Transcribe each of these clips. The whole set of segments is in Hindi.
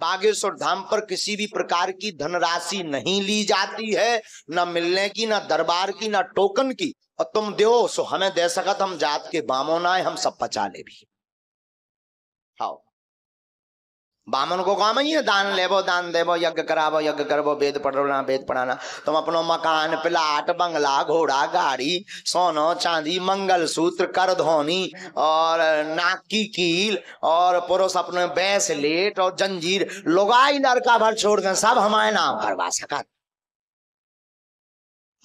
बागेश्वर धाम पर किसी भी प्रकार की धनराशि नहीं ली जाती है ना मिलने की ना दरबार की ना टोकन की और तुम दो सो हमें दे सकत तो हम जात के बामो ना हम सब पचा ले भी हाँ बामन को काम ही है दान लेबो दान देबो यज्ञ करावो यज्ञ करबो वेद पढ़ाना वेद पढ़ाना तुम अपनो मकान प्लाट बंगला घोड़ा गाड़ी सोनो चांदी मंगल सूत्र कर धोनी और नाक की कील और पुरुष अपने लेट और जंजीर लोगाई नरका भर छोड़ कर सब हमारे नाम करवा सका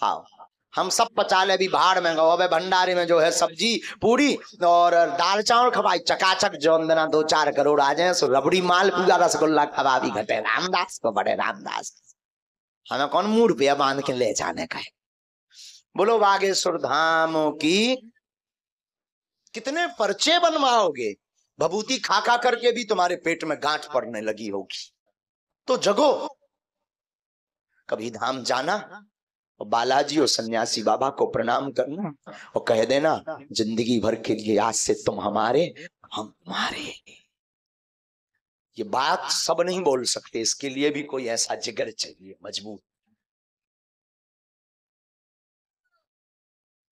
हाँ हम सब पचा ले अभी भाड़ में गो अबे भंडारे में जो है सब्जी पूरी और दाल चावल खवाई चकाचक जो देना दो चार करोड़ आ जाए सो रबड़ी माल पूरा रसगुल्ला खवा भी घटे रामदास को बड़े रामदास हमें कौन मूड पे बांध के ले जाने का है बोलो बागेश्वर धाम की कितने पर्चे बनवाओगे भभूति खा खा करके भी तुम्हारे पेट में गांठ पड़ने लगी होगी तो जगो कभी धाम जाना और बालाजी और सन्यासी बाबा को प्रणाम करना और कह देना जिंदगी भर के लिए आज से तुम हमारे हम तुम्हारे ये बात सब नहीं बोल सकते इसके लिए भी कोई ऐसा जिगर चाहिए मजबूत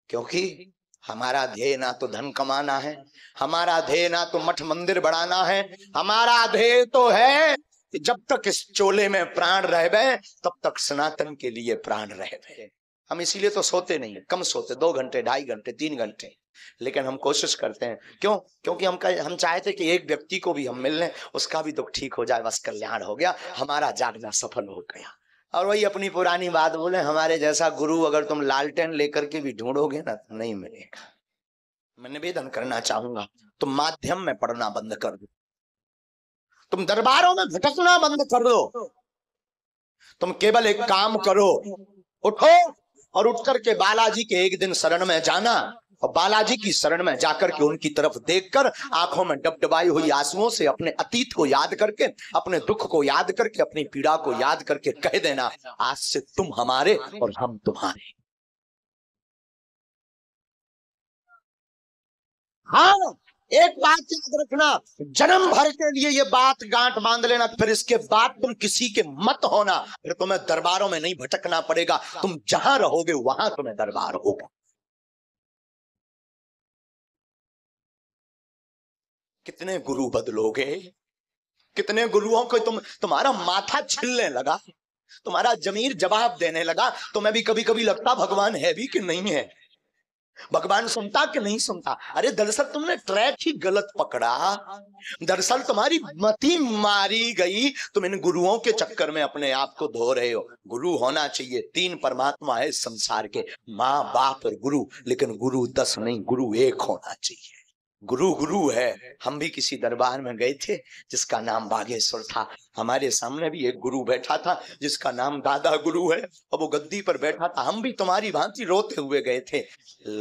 क्योंकि हमारा ध्येय ना तो धन कमाना है हमारा ध्येय ना तो मठ मंदिर बढ़ाना है हमारा ध्येय तो है कि जब तक इस चोले में प्राण रह गए तब तक सनातन के लिए प्राण रह गए हम इसीलिए तो सोते नहीं कम सोते दो घंटे ढाई घंटे तीन घंटे लेकिन हम कोशिश करते हैं क्यों क्योंकि हम हम चाहे थे कि एक व्यक्ति को भी हम मिल लें उसका भी दुख ठीक हो जाए बस कल्याण हो गया हमारा जागना सफल हो गया और वही अपनी पुरानी बात बोले हमारे जैसा गुरु अगर तुम लालटेन लेकर के भी ढूंढोगे ना तो नहीं मिलेगा मैं निवेदन करना चाहूंगा तुम माध्यम में पढ़ना बंद कर दो तुम दरबारों में भटकना बंद कर दो तुम केवल एक काम करो उठो और उठ करके बालाजी के एक दिन शरण में जाना और बालाजी की शरण में जाकर के उनकी तरफ देखकर आंखों में डबडबाई हुई आंसुओं से अपने अतीत को याद करके अपने दुख को याद करके अपनी पीड़ा को याद करके कह देना आज से तुम हमारे और हम तुम्हारे हाँ एक बात याद रखना जन्म भर के लिए ये बात गांठ बांध लेना फिर इसके बाद तुम किसी के मत होना फिर तुम्हें दरबारों में नहीं भटकना पड़ेगा तुम जहां रहोगे वहां तुम्हें दरबार होगा कितने गुरु बदलोगे कितने गुरुओं को तुम तुम्हारा माथा छिलने लगा तुम्हारा जमीर जवाब देने लगा तो मैं भी कभी कभी लगता भगवान है भी कि नहीं है भगवान सुनता कि नहीं सुनता अरे दरअसल तुमने ट्रैक ही गलत पकड़ा दरअसल तुम्हारी मति मारी गई तुम इन गुरुओं के चक्कर में अपने आप को धो रहे हो गुरु होना चाहिए तीन परमात्मा है संसार के माँ बाप और गुरु लेकिन गुरु दस नहीं गुरु एक होना चाहिए गुरु गुरु है हम भी किसी दरबार में गए थे जिसका नाम बागेश्वर था हमारे सामने भी एक गुरु बैठा था जिसका नाम दादा गुरु है और वो गद्दी पर बैठा था हम भी तुम्हारी भांति रोते हुए गए थे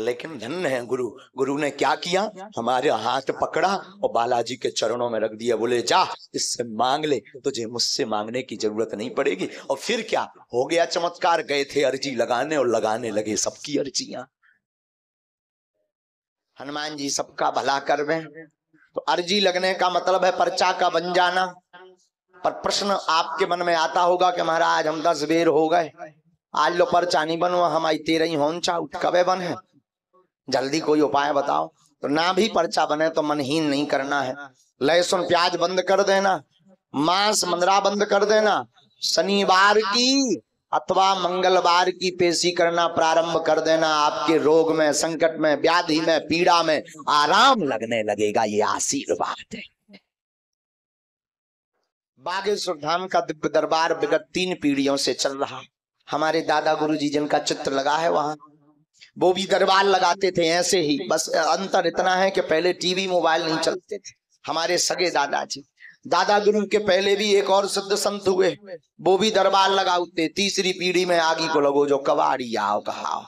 लेकिन धन्य है गुरु गुरु ने क्या किया हमारे हाथ पकड़ा और बालाजी के चरणों में रख दिया बोले जा इससे मांग ले तुझे मुझसे मांगने की जरूरत नहीं पड़ेगी और फिर क्या हो गया चमत्कार गए थे अर्जी लगाने और लगाने लगे सबकी अर्जियां हनुमान जी सबका भला कर रहे तो अर्जी लगने का मतलब है पर्चा का बन जाना पर प्रश्न आपके मन में आता होगा कि महाराज हम दस बेर हो गए आज लो पर्चा नहीं बनो आई तेरे ही होन चाउ कबे बन है जल्दी कोई उपाय बताओ तो ना भी पर्चा बने तो मनहीन नहीं करना है लहसुन प्याज बंद कर देना मांस मंदरा बंद कर देना शनिवार की अथवा मंगलवार की पेशी करना प्रारंभ कर देना आपके रोग में संकट में व्याधि में पीड़ा में आराम लगने लगेगा ये आशीर्वाद है बागेश्वर धाम का दिव्य दरबार विगत तीन पीढ़ियों से चल रहा हमारे दादा गुरु जी जिनका चित्र लगा है वहां वो भी दरबार लगाते थे ऐसे ही बस अंतर इतना है कि पहले टीवी मोबाइल नहीं चलते थे हमारे सगे दादाजी दादा गुरु के पहले भी एक और सिद्ध संत हुए वो भी दरबार लगा उठते तीसरी पीढ़ी में आगे को लगो जो कबाड़ी आओ कहा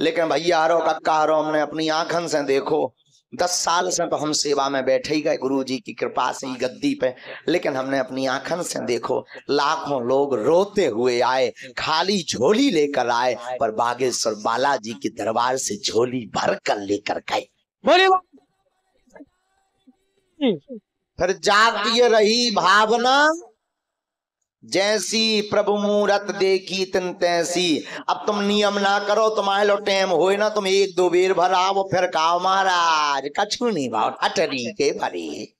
लेकिन भैया आरो कक्का आरो हमने अपनी आंखन से देखो दस साल से तो हम सेवा में बैठे ही गए गुरु जी की कृपा से ही गद्दी पे लेकिन हमने अपनी आंखन से देखो लाखों लोग रोते हुए आए खाली झोली लेकर आए पर बागेश्वर बालाजी के दरबार से झोली भर कर लेकर गए फिर जातीय रही भावना जैसी प्रभु मुहूर्त देखी तिन तैसी अब तुम नियम ना करो तुम्हारे लो टेम हो ना तुम एक दो बेर भरा वो फिर कहो महाराज कछु नहीं भाव अटरी के भरी